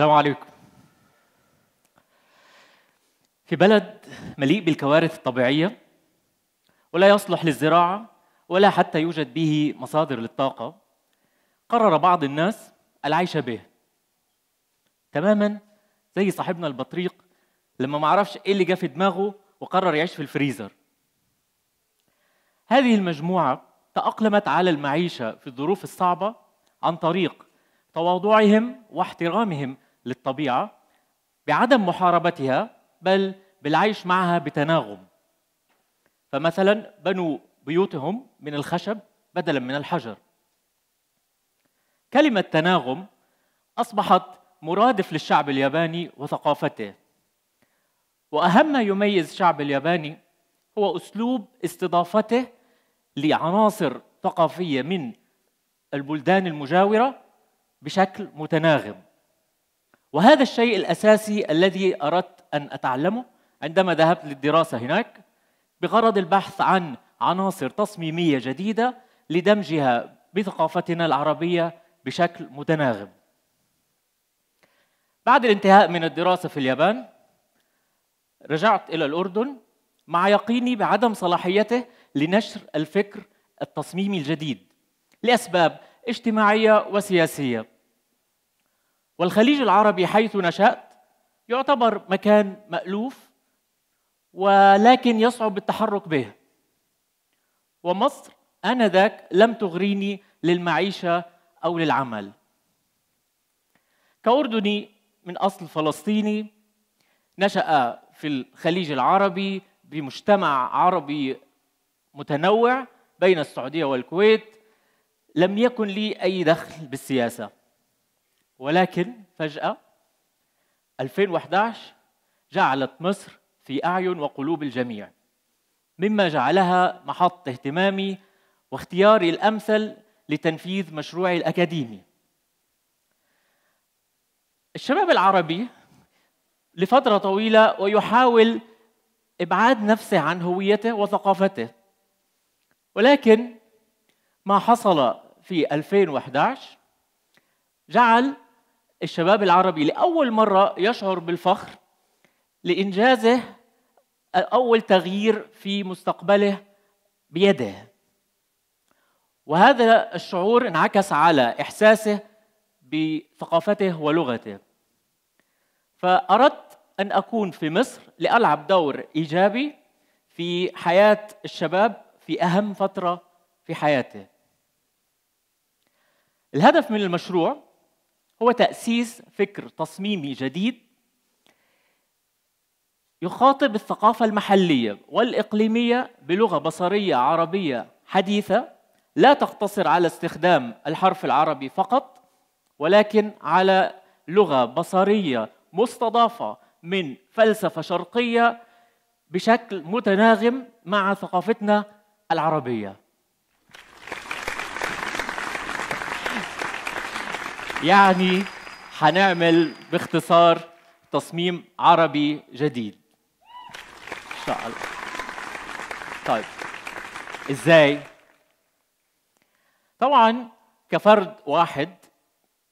السلام عليكم في بلد مليء بالكوارث الطبيعية ولا يصلح للزراعة ولا حتى يوجد به مصادر للطاقة قرر بعض الناس العيش به تماما زي صاحبنا البطريق لما ما عرفش ايه اللي جه في دماغه وقرر يعيش في الفريزر هذه المجموعة تأقلمت على المعيشة في الظروف الصعبة عن طريق تواضعهم واحترامهم للطبيعه بعدم محاربتها بل بالعيش معها بتناغم فمثلا بنوا بيوتهم من الخشب بدلا من الحجر كلمه تناغم اصبحت مرادف للشعب الياباني وثقافته واهم ما يميز الشعب الياباني هو اسلوب استضافته لعناصر ثقافيه من البلدان المجاوره بشكل متناغم وهذا الشيء الأساسي الذي أردت أن أتعلمه عندما ذهبت للدراسة هناك بغرض البحث عن عناصر تصميمية جديدة لدمجها بثقافتنا العربية بشكل متناغم. بعد الانتهاء من الدراسة في اليابان رجعت إلى الأردن مع يقيني بعدم صلاحيته لنشر الفكر التصميمي الجديد لأسباب اجتماعية وسياسية والخليج العربي حيث نشأت يعتبر مكان مألوف ولكن يصعب التحرك به ومصر آنذاك لم تغريني للمعيشة أو للعمل كأردني من أصل فلسطيني نشأ في الخليج العربي بمجتمع عربي متنوع بين السعودية والكويت لم يكن لي أي دخل بالسياسة ولكن فجأة 2011 جعلت مصر في أعين وقلوب الجميع مما جعلها محط اهتمامي واختياري الأمثل لتنفيذ مشروعي الأكاديمي الشباب العربي لفترة طويلة ويحاول إبعاد نفسه عن هويته وثقافته ولكن ما حصل في 2011 جعل الشباب العربي لأول مرة يشعر بالفخر لإنجازه أول تغيير في مستقبله بيده وهذا الشعور انعكس على إحساسه بثقافته ولغته فأردت أن أكون في مصر لألعب دور إيجابي في حياة الشباب في أهم فترة في حياته الهدف من المشروع هو تأسيس فكر تصميمي جديد يخاطب الثقافة المحلية والإقليمية بلغة بصرية عربية حديثة لا تقتصر على استخدام الحرف العربي فقط ولكن على لغة بصرية مستضافة من فلسفة شرقية بشكل متناغم مع ثقافتنا العربية يعني هنعمل باختصار تصميم عربي جديد ان شاء الله طيب ازاي طبعا كفرد واحد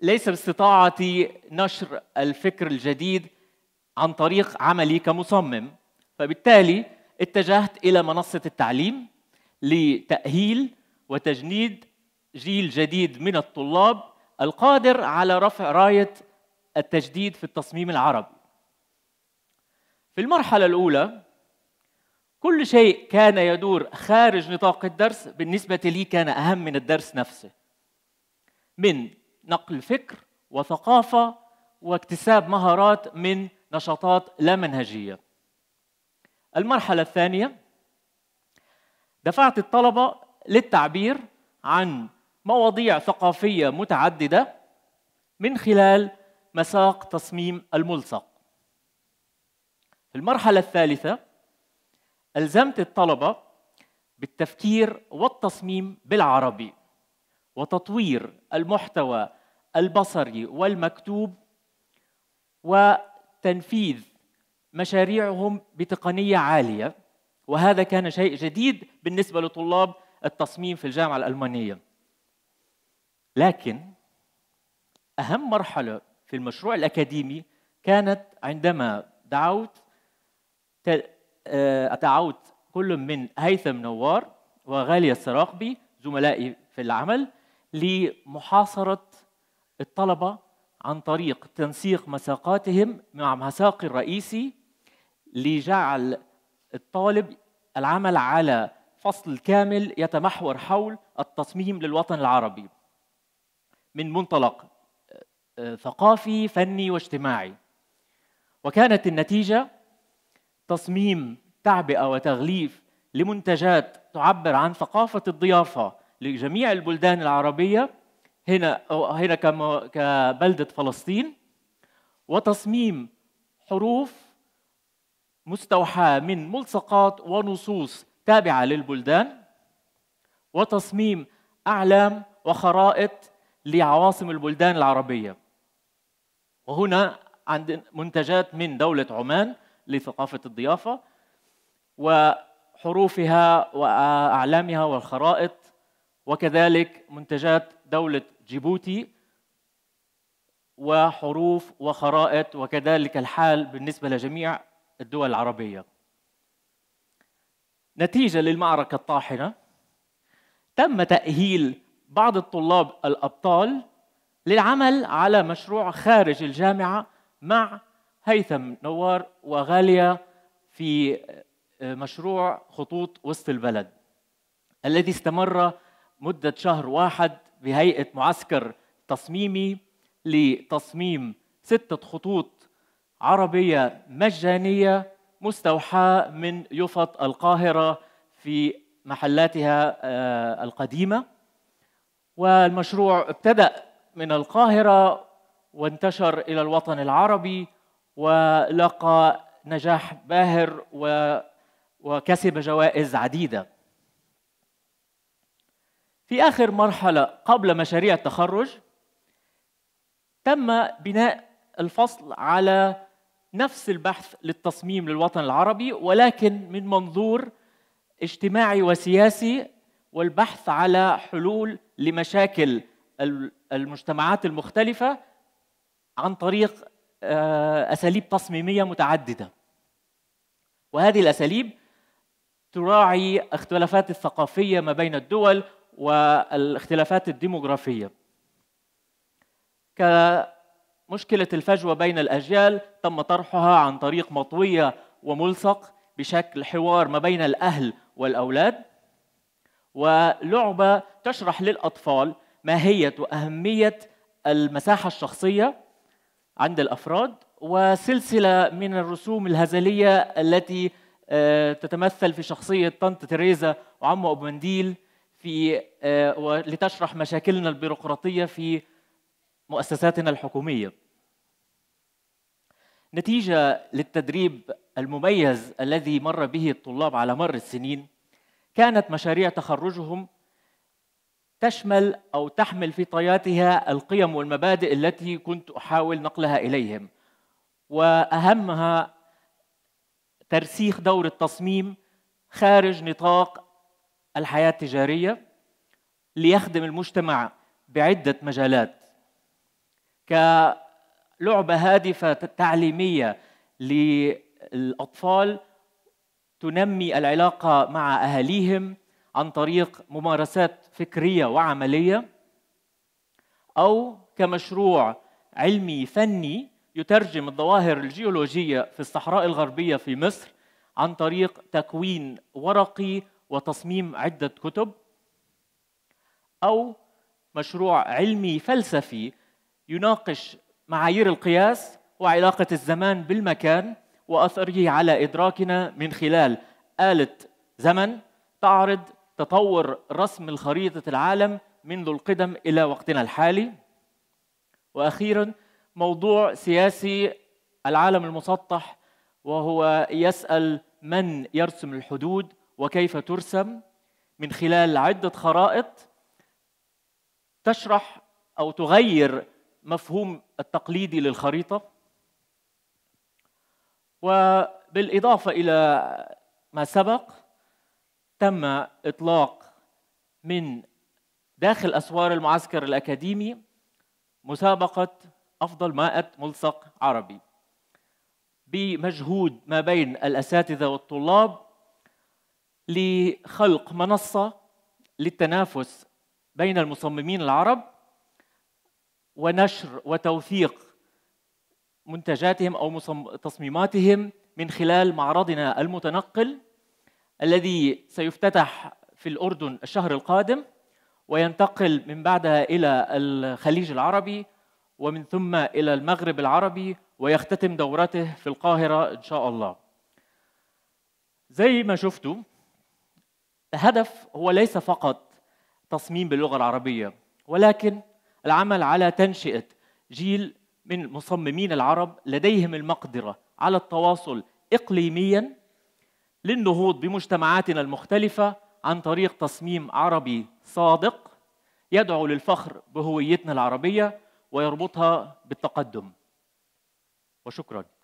ليس باستطاعتي نشر الفكر الجديد عن طريق عملي كمصمم فبالتالي اتجهت الى منصه التعليم لتاهيل وتجنيد جيل جديد من الطلاب القادر على رفع راية التجديد في التصميم العربي. في المرحلة الأولى كل شيء كان يدور خارج نطاق الدرس بالنسبة لي كان أهم من الدرس نفسه. من نقل فكر وثقافة واكتساب مهارات من نشاطات لا منهجية. المرحلة الثانية دفعت الطلبة للتعبير عن مواضيع ثقافيه متعدده من خلال مساق تصميم الملصق في المرحله الثالثه الزمت الطلبه بالتفكير والتصميم بالعربي وتطوير المحتوى البصري والمكتوب وتنفيذ مشاريعهم بتقنيه عاليه وهذا كان شيء جديد بالنسبه لطلاب التصميم في الجامعه الالمانيه لكن أهم مرحلة في المشروع الأكاديمي كانت عندما دعوت دعوت آه، كل من هيثم نوار وغالية السراقبي زملائي في العمل لمحاصرة الطلبة عن طريق تنسيق مساقاتهم مع مساقي الرئيسي لجعل الطالب العمل على فصل كامل يتمحور حول التصميم للوطن العربي من منطلق آه، آه، ثقافي فني واجتماعي وكانت النتيجه تصميم تعبئه وتغليف لمنتجات تعبر عن ثقافه الضيافه لجميع البلدان العربيه هنا هنا كبلده فلسطين وتصميم حروف مستوحاه من ملصقات ونصوص تابعه للبلدان وتصميم اعلام وخرائط لعواصم البلدان العربية وهنا عند منتجات من دولة عمان لثقافة الضيافة وحروفها وأعلامها والخرائط وكذلك منتجات دولة جيبوتي وحروف وخرائط وكذلك الحال بالنسبة لجميع الدول العربية نتيجة للمعركة الطاحنة تم تأهيل بعض الطلاب الأبطال للعمل على مشروع خارج الجامعة مع هيثم نوار وغالية في آه، مشروع خطوط وسط البلد الذي استمر مدة شهر واحد بهيئة معسكر تصميمي لتصميم ستة خطوط عربية مجانية مستوحاة من يفط القاهرة في محلاتها آه، القديمة والمشروع ابتدأ من القاهرة وانتشر إلى الوطن العربي ولقى نجاح باهر و... وكسب جوائز عديدة في آخر مرحلة قبل مشاريع التخرج تم بناء الفصل على نفس البحث للتصميم للوطن العربي ولكن من منظور اجتماعي وسياسي والبحث على حلول لمشاكل المجتمعات المختلفة عن طريق آه، أساليب تصميمية متعددة وهذه الأساليب تراعي اختلافات الثقافية ما بين الدول والاختلافات الديموغرافية كمشكلة الفجوة بين الأجيال تم طرحها عن طريق مطوية وملصق بشكل حوار ما بين الأهل والأولاد ولعبه تشرح للاطفال ماهيه واهميه المساحه الشخصيه عند الافراد وسلسله من الرسوم الهزليه التي آه، تتمثل في شخصيه طنط تريزا وعمو ابو منديل في آه، لتشرح مشاكلنا البيروقراطيه في مؤسساتنا الحكوميه. نتيجه للتدريب المميز الذي مر به الطلاب على مر السنين كانت مشاريع تخرجهم تشمل او تحمل في طياتها القيم والمبادئ التي كنت احاول نقلها اليهم واهمها ترسيخ دور التصميم خارج نطاق الحياه التجاريه ليخدم المجتمع بعده مجالات كلعبه هادفه تعليميه للاطفال تنمي العلاقه مع اهاليهم عن طريق ممارسات فكريه وعمليه او كمشروع علمي فني يترجم الظواهر الجيولوجيه في الصحراء الغربيه في مصر عن طريق تكوين ورقي وتصميم عده كتب او مشروع علمي فلسفي يناقش معايير القياس وعلاقه الزمان بالمكان واثره على ادراكنا من خلال اله زمن تعرض تطور رسم خريطه العالم منذ القدم الى وقتنا الحالي واخيرا موضوع سياسي العالم المسطح وهو يسال من يرسم الحدود وكيف ترسم من خلال عده خرائط تشرح او تغير مفهوم التقليدي للخريطه وبالإضافة إلى ما سبق تم إطلاق من داخل أسوار المعسكر الأكاديمي مسابقة أفضل 100 ملصق عربي بمجهود ما بين الأساتذة والطلاب لخلق منصة للتنافس بين المصممين العرب ونشر وتوثيق منتجاتهم او تصميماتهم من خلال معرضنا المتنقل الذي سيفتتح في الاردن الشهر القادم وينتقل من بعدها الى الخليج العربي ومن ثم الى المغرب العربي ويختتم دورته في القاهره ان شاء الله. زي ما شفتوا الهدف هو ليس فقط تصميم باللغه العربيه ولكن العمل على تنشئه جيل من مصممين العرب لديهم المقدرة على التواصل إقليميا للنهوض بمجتمعاتنا المختلفة عن طريق تصميم عربي صادق يدعو للفخر بهويتنا العربية ويربطها بالتقدم وشكراً